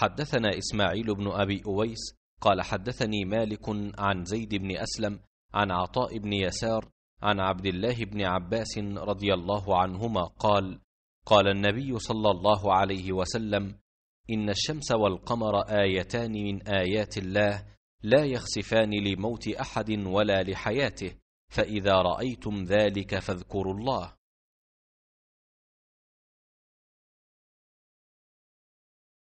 حدثنا إسماعيل بن أبي أويس قال حدثني مالك عن زيد بن أسلم عن عطاء بن يسار عن عبد الله بن عباس رضي الله عنهما قال قال النبي صلى الله عليه وسلم إن الشمس والقمر آيتان من آيات الله لا يخسفان لموت أحد ولا لحياته فإذا رأيتم ذلك فاذكروا الله